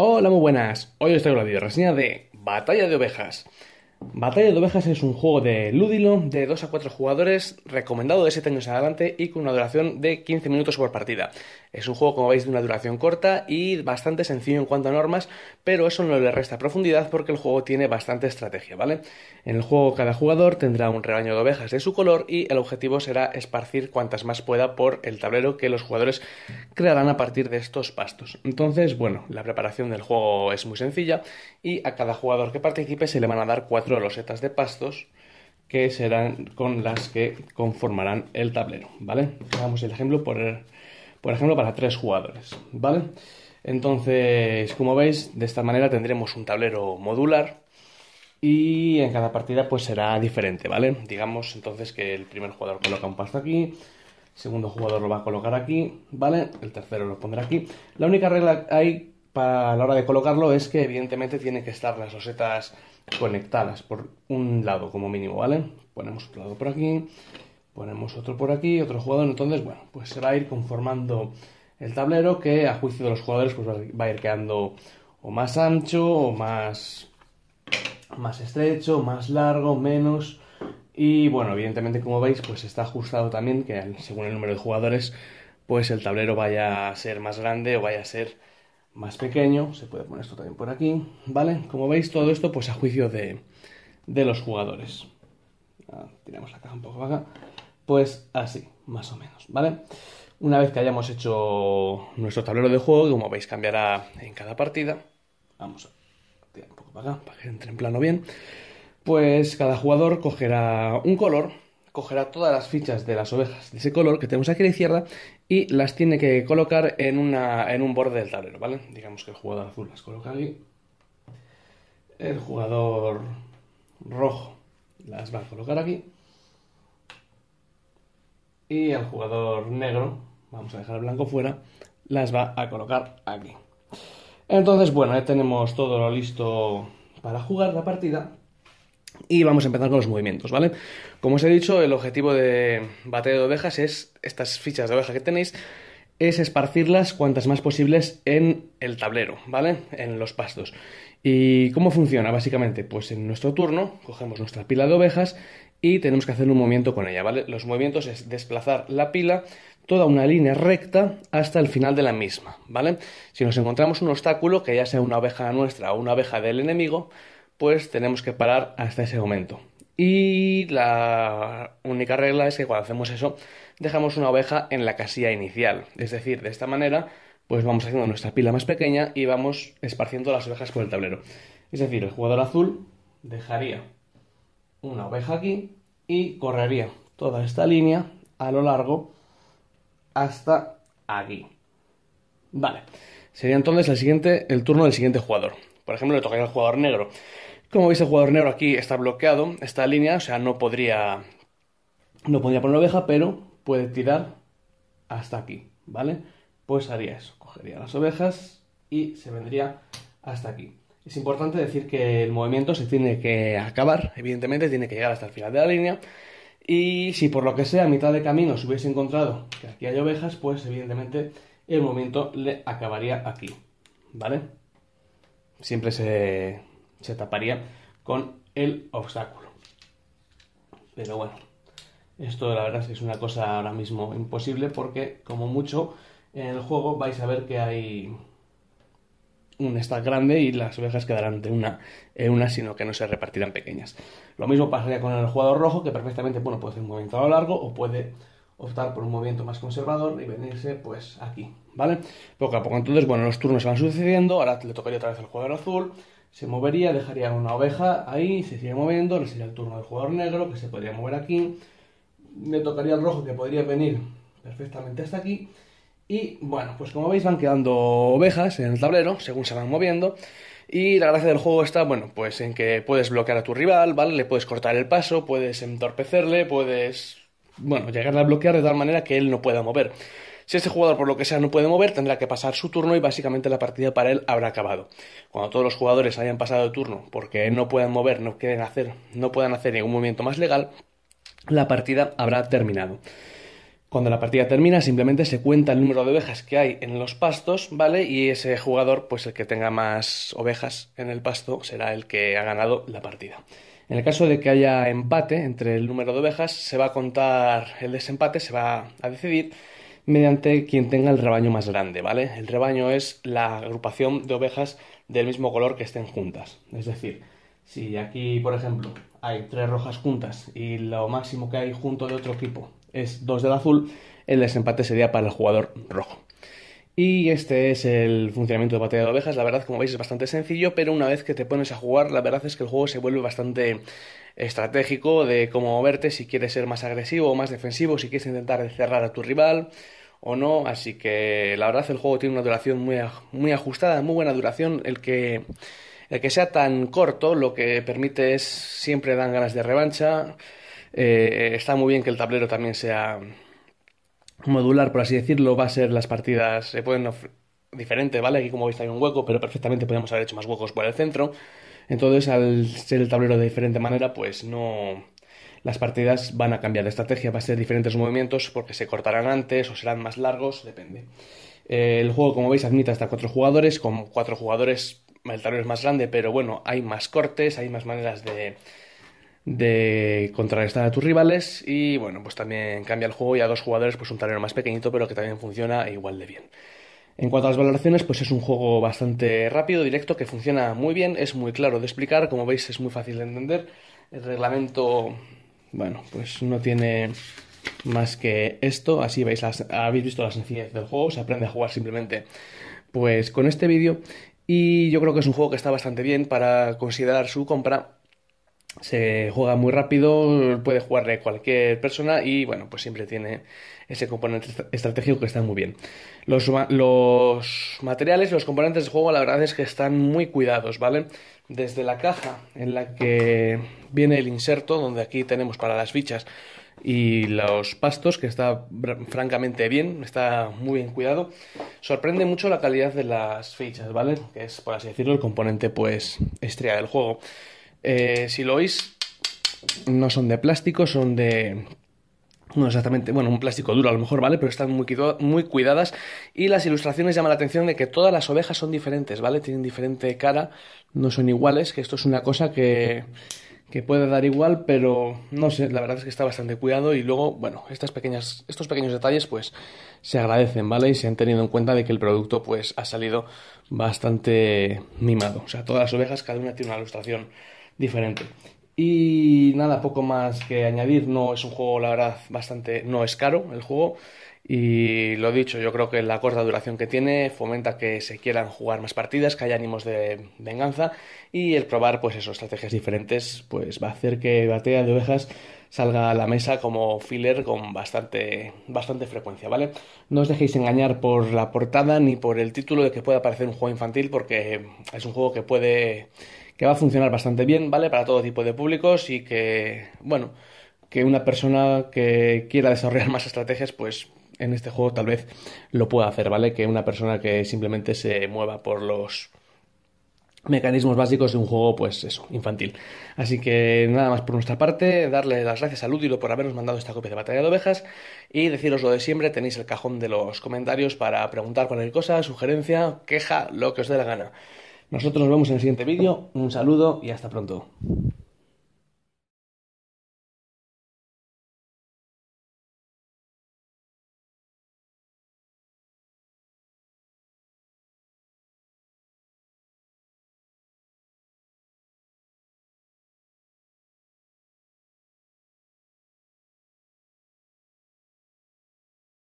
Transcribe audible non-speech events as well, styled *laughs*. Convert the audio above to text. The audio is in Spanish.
Hola, muy buenas. Hoy os traigo la reseña de Batalla de Ovejas. Batalla de Ovejas es un juego de lúdilo de 2 a 4 jugadores, recomendado de 7 años adelante y con una duración de 15 minutos por partida. Es un juego, como veis, de una duración corta y bastante sencillo en cuanto a normas, pero eso no le resta profundidad porque el juego tiene bastante estrategia, ¿vale? En el juego cada jugador tendrá un rebaño de ovejas de su color y el objetivo será esparcir cuantas más pueda por el tablero que los jugadores crearán a partir de estos pastos. Entonces, bueno, la preparación del juego es muy sencilla y a cada jugador que participe se le van a dar 4 los losetas de pastos que serán con las que conformarán el tablero, ¿vale? Hagamos el ejemplo, por, por ejemplo, para tres jugadores, ¿vale? Entonces, como veis, de esta manera tendremos un tablero modular y en cada partida pues será diferente, ¿vale? Digamos entonces que el primer jugador coloca un pasto aquí, segundo jugador lo va a colocar aquí, ¿vale? El tercero lo pondrá aquí. La única regla hay a la hora de colocarlo es que evidentemente tiene que estar las rosetas conectadas por un lado como mínimo, ¿vale? Ponemos otro lado por aquí, ponemos otro por aquí, otro jugador, entonces bueno, pues se va a ir conformando el tablero que a juicio de los jugadores pues va a ir quedando o más ancho o más más estrecho, más largo, menos y bueno, evidentemente como veis pues está ajustado también que según el número de jugadores pues el tablero vaya a ser más grande o vaya a ser más pequeño, se puede poner esto también por aquí, ¿vale? Como veis, todo esto pues a juicio de, los jugadores. tiramos la caja un poco para acá. Pues así, más o menos, ¿vale? Una vez que hayamos hecho nuestro tablero de juego, como veis cambiará en cada partida, vamos a tirar un poco para acá, para que entre en plano bien, pues cada jugador cogerá un color cogerá todas las fichas de las ovejas de ese color que tenemos aquí a la izquierda y las tiene que colocar en, una, en un borde del tablero, ¿vale? Digamos que el jugador azul las coloca aquí, el jugador rojo las va a colocar aquí y el jugador negro, vamos a dejar el blanco fuera, las va a colocar aquí. Entonces, bueno, ya tenemos todo lo listo para jugar la partida y vamos a empezar con los movimientos, ¿vale? Como os he dicho, el objetivo de batería de ovejas es, estas fichas de oveja que tenéis, es esparcirlas cuantas más posibles en el tablero, ¿vale? En los pastos. ¿Y cómo funciona básicamente? Pues en nuestro turno cogemos nuestra pila de ovejas y tenemos que hacer un movimiento con ella, ¿vale? Los movimientos es desplazar la pila toda una línea recta hasta el final de la misma, ¿vale? Si nos encontramos un obstáculo, que ya sea una oveja nuestra o una oveja del enemigo, pues tenemos que parar hasta ese momento. Y la única regla es que cuando hacemos eso, dejamos una oveja en la casilla inicial. Es decir, de esta manera, pues vamos haciendo nuestra pila más pequeña y vamos esparciendo las ovejas por el tablero. Es decir, el jugador azul dejaría una oveja aquí y correría toda esta línea a lo largo hasta aquí. Vale. Sería entonces el siguiente, el turno del siguiente jugador. Por ejemplo, le tocaría al jugador negro. Como veis, el jugador negro aquí está bloqueado, esta línea, o sea, no podría, no podría poner oveja, pero puede tirar hasta aquí, ¿vale? Pues haría eso, cogería las ovejas y se vendría hasta aquí. Es importante decir que el movimiento se tiene que acabar, evidentemente, tiene que llegar hasta el final de la línea. Y si por lo que sea, a mitad de camino, se hubiese encontrado que aquí hay ovejas, pues evidentemente el movimiento le acabaría aquí, ¿vale? Siempre se, se taparía con el obstáculo. Pero bueno, esto la verdad es una cosa ahora mismo imposible porque como mucho en el juego vais a ver que hay un stack grande y las ovejas quedarán de una en una, sino que no se repartirán pequeñas. Lo mismo pasaría con el jugador rojo, que perfectamente bueno, puede hacer un movimiento a lo largo o puede optar por un movimiento más conservador y venirse pues aquí, ¿vale? Poco a poco. Entonces, bueno, los turnos van sucediendo, ahora le tocaría otra vez al jugador azul, se movería, dejaría una oveja ahí, se sigue moviendo, le sería el turno del jugador negro, que se podría mover aquí, le tocaría el rojo, que podría venir perfectamente hasta aquí, y bueno, pues como veis van quedando ovejas en el tablero, según se van moviendo, y la gracia del juego está, bueno, pues en que puedes bloquear a tu rival, ¿vale? Le puedes cortar el paso, puedes entorpecerle, puedes, bueno, llegar a bloquear de tal manera que él no pueda mover. Si ese jugador por lo que sea no puede mover, tendrá que pasar su turno y básicamente la partida para él habrá acabado. Cuando todos los jugadores hayan pasado de turno porque no puedan mover, no quieren hacer, no puedan hacer ningún movimiento más legal, la partida habrá terminado. Cuando la partida termina, simplemente se cuenta el número de ovejas que hay en los pastos, ¿vale? Y ese jugador, pues el que tenga más ovejas en el pasto, será el que ha ganado la partida. En el caso de que haya empate entre el número de ovejas, se va a contar el desempate, se va a decidir mediante quien tenga el rebaño más grande, ¿vale? El rebaño es la agrupación de ovejas del mismo color que estén juntas. Es decir, si aquí, por ejemplo, hay tres rojas juntas y lo máximo que hay junto de otro equipo es dos del azul, el desempate sería para el jugador rojo. Y este es el funcionamiento de batalla de ovejas. La verdad, como veis, es bastante sencillo, pero una vez que te pones a jugar, la verdad es que el juego se vuelve bastante estratégico de cómo moverte, si quieres ser más agresivo o más defensivo, si quieres intentar cerrar a tu rival o no. Así que la verdad el juego tiene una duración muy, muy ajustada, muy buena duración. El que, el que sea tan corto lo que permite es siempre dan ganas de revancha. Eh, está muy bien que el tablero también sea modular, por así decirlo. Va a ser las partidas, se pueden diferente, ¿vale? Aquí como veis hay un hueco, pero perfectamente podríamos haber hecho más huecos por el centro. Entonces, al ser el tablero de diferente manera, pues no. Las partidas van a cambiar de estrategia, va a ser diferentes movimientos porque se cortarán antes o serán más largos, depende. Eh, el juego, como veis, admite hasta cuatro jugadores. Con cuatro jugadores el tablero es más grande, pero bueno, hay más cortes, hay más maneras de, de contrarrestar a tus rivales y bueno, pues también cambia el juego y a dos jugadores pues un tablero más pequeñito pero que también funciona e igual de bien. En cuanto a las valoraciones, pues es un juego bastante rápido, directo, que funciona muy bien, es muy claro de explicar, como veis es muy fácil de entender. El reglamento, bueno, pues no tiene más que esto, así veis, habéis visto la sencillez del juego, se aprende a jugar simplemente pues con este vídeo y yo creo que es un juego que está bastante bien para considerar su compra se juega muy rápido, puede jugar cualquier persona y bueno, pues siempre tiene ese componente estratégico que está muy bien. Los, materiales, los componentes de juego, la verdad es que están muy cuidados, ¿vale? Desde la caja en la que viene el inserto, donde aquí tenemos para las fichas y los pastos, que está francamente bien, está muy bien cuidado. Sorprende mucho la calidad de las fichas, ¿vale? Que es, por así decirlo, el componente pues estrella del juego. Eh, si lo oís, no son de plástico, son de... No exactamente, bueno, un plástico duro a lo mejor, ¿vale? Pero están muy, cuidadas y las ilustraciones llaman la atención de que todas las ovejas son diferentes, ¿vale? Tienen diferente cara, no son iguales, que esto es una cosa que, que puede dar igual, pero no sé, la verdad es que está bastante cuidado y luego, bueno, estas pequeñas, estos pequeños detalles pues se agradecen, ¿vale? Y se han tenido en cuenta de que el producto pues ha salido bastante mimado. O sea, todas las ovejas, cada una tiene una ilustración diferente. Y nada, poco más que añadir. No es un juego, la verdad, bastante. No es caro el juego. Y lo dicho, yo creo que la corta duración que tiene fomenta que se quieran jugar más partidas, que haya ánimos de venganza y el probar pues eso, estrategias diferentes, pues va a hacer que Batea de Ovejas salga a la mesa como filler con bastante, bastante frecuencia, ¿vale? No os dejéis engañar por la portada ni por el título de que pueda parecer un juego infantil porque es un juego que puede que va a funcionar bastante bien, ¿vale? Para todo tipo de públicos y que, bueno, que una persona que quiera desarrollar *laughs* más estrategias, pues en este juego tal vez lo pueda hacer, ¿vale? Que una persona que simplemente se mueva por los mecanismos básicos de un juego, pues eso, infantil. Así que nada más por nuestra parte, darle las gracias a Ludilo por habernos mandado esta copia de Batalla de Ovejas y deciros lo de siempre, tenéis el cajón de los comentarios para preguntar cualquier cosa, sugerencia, queja, lo que os dé la gana. Nosotros nos vemos en el siguiente vídeo. Un saludo y hasta pronto.